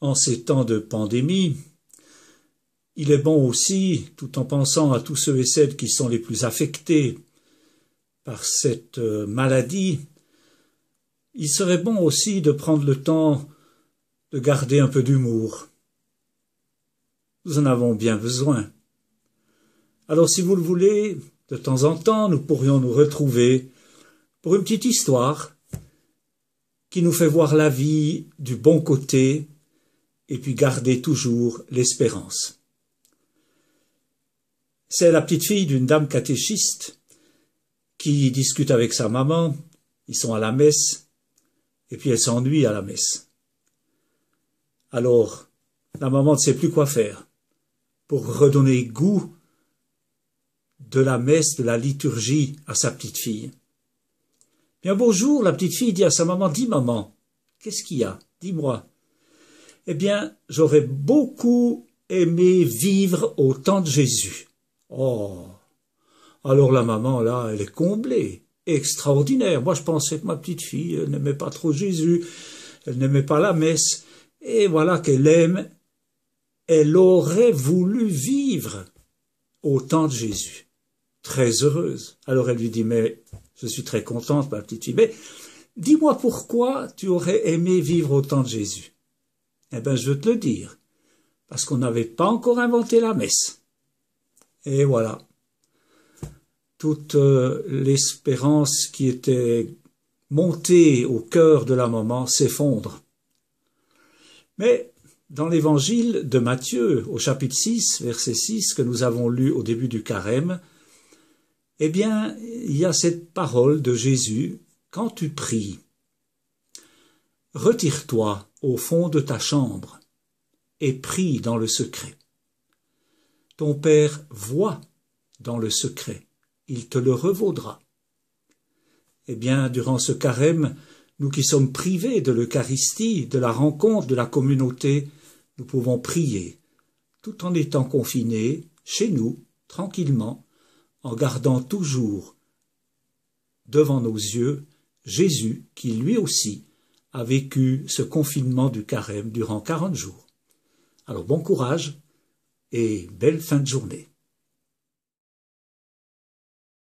en ces temps de pandémie, il est bon aussi, tout en pensant à tous ceux et celles qui sont les plus affectés par cette euh, maladie, il serait bon aussi de prendre le temps de garder un peu d'humour. Nous en avons bien besoin. Alors si vous le voulez, de temps en temps, nous pourrions nous retrouver pour une petite histoire qui nous fait voir la vie du bon côté et puis garder toujours l'espérance. C'est la petite fille d'une dame catéchiste qui discute avec sa maman, ils sont à la messe, et puis elle s'ennuie à la messe. Alors, la maman ne sait plus quoi faire pour redonner goût de la messe, de la liturgie à sa petite fille. Bien bonjour, la petite fille dit à sa maman, dis maman, qu'est-ce qu'il y a? Dis-moi, eh bien, j'aurais beaucoup aimé vivre au temps de Jésus. Oh Alors la maman, là, elle est comblée. Extraordinaire. Moi, je pensais que ma petite fille n'aimait pas trop Jésus. Elle n'aimait pas la messe. Et voilà qu'elle aime. Elle aurait voulu vivre au temps de Jésus. Très heureuse. Alors elle lui dit, mais je suis très contente, ma petite fille, mais dis-moi pourquoi tu aurais aimé vivre au temps de Jésus. Eh bien, je veux te le dire, parce qu'on n'avait pas encore inventé la messe. Et voilà. Toute euh, l'espérance qui était montée au cœur de la maman s'effondre. Mais dans l'évangile de Matthieu, au chapitre 6, verset 6, que nous avons lu au début du carême, eh bien, il y a cette parole de Jésus, quand tu pries, retire-toi au fond de ta chambre et prie dans le secret. Ton Père voit dans le secret, il te le revaudra. Eh bien, durant ce carême, nous qui sommes privés de l'Eucharistie, de la rencontre, de la communauté, nous pouvons prier, tout en étant confinés, chez nous, tranquillement, en gardant toujours devant nos yeux Jésus qui lui aussi a vécu ce confinement du carême durant 40 jours. Alors bon courage et belle fin de journée.